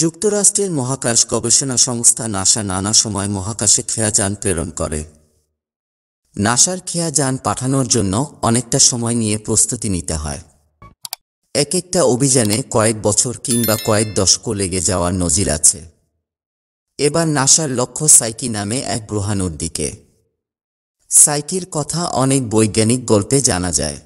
যুক্তরাষ্ট্রের মহাকাশ গবেষণা সংস্থা নাসা নানা সময় মহাকাশে খেয়াযান প্রেরণ করে নাসার খেয়াযান পাঠানোর জন্য অনেকটা সময় নিয়ে প্রস্তুতি নিতে হয় এক একটা অভিযানে কয়েক বছর কিংবা কয়েক দশক লেগে যাওয়ার নজির আছে এবার নাসার লক্ষ্য সাইকি নামে এক গ্রহাণুর দিকে সাইকির কথা অনেক বৈজ্ঞানিক গল্পে জানা যায়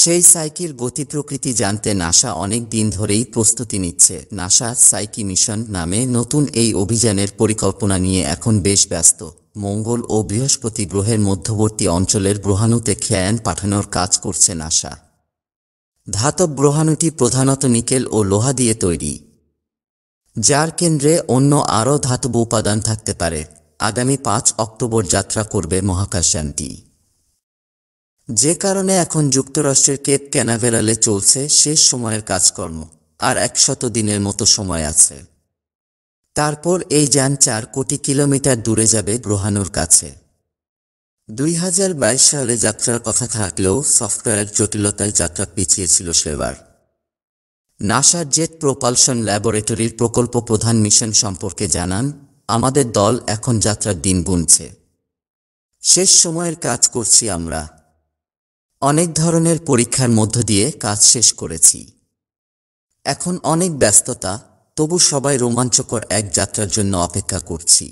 সেই সাইকির গতি প্রকৃতি জানতে নাসা অনেক দিন ধরেই প্রস্তুতি নিচ্ছে নাসা সাইকি মিশন নামে নতুন এই অভিযানের পরিকল্পনা নিয়ে এখন বেশ ব্যস্ত মঙ্গল ও বৃহস্পতি গ্রহের মধ্যবর্তী অঞ্চলের গ্রহাণুতে খ্যায়ন পাঠানোর কাজ করছে নাসা ধাতব গ্রহাণুটি প্রধানত নিকেল ও লোহা দিয়ে তৈরি যার কেন্দ্রে অন্য আরও ধাতব উপাদান থাকতে পারে আগামী পাঁচ অক্টোবর যাত্রা করবে মহাকাশযানটি যে কারণে এখন যুক্তরাষ্ট্রের কেপ ক্যানাভেরালে চলছে শেষ সময়ের কাজকর্ম আর একশত দিনের মতো সময় আছে তারপর এই যান চার কোটি কিলোমিটার দূরে যাবে গ্রহাণুর কাছে দুই হাজার বাইশ সালে যাত্রার কথা থাকলেও সফটওয়্যার জটিলতায় যাত্রা পিছিয়েছিল সেবার নাসার জেট প্রোপালশন ল্যাবরেটরির প্রকল্প প্রধান মিশন সম্পর্কে জানান আমাদের দল এখন যাত্রার দিন গুনছে শেষ সময়ের কাজ করছি আমরা অনেক ধরনের পরীক্ষার মধ্য দিয়ে কাজ শেষ করেছি এখন অনেক ব্যস্ততা তবু সবাই রোমাঞ্চকর এক যাত্রার জন্য অপেক্ষা করছি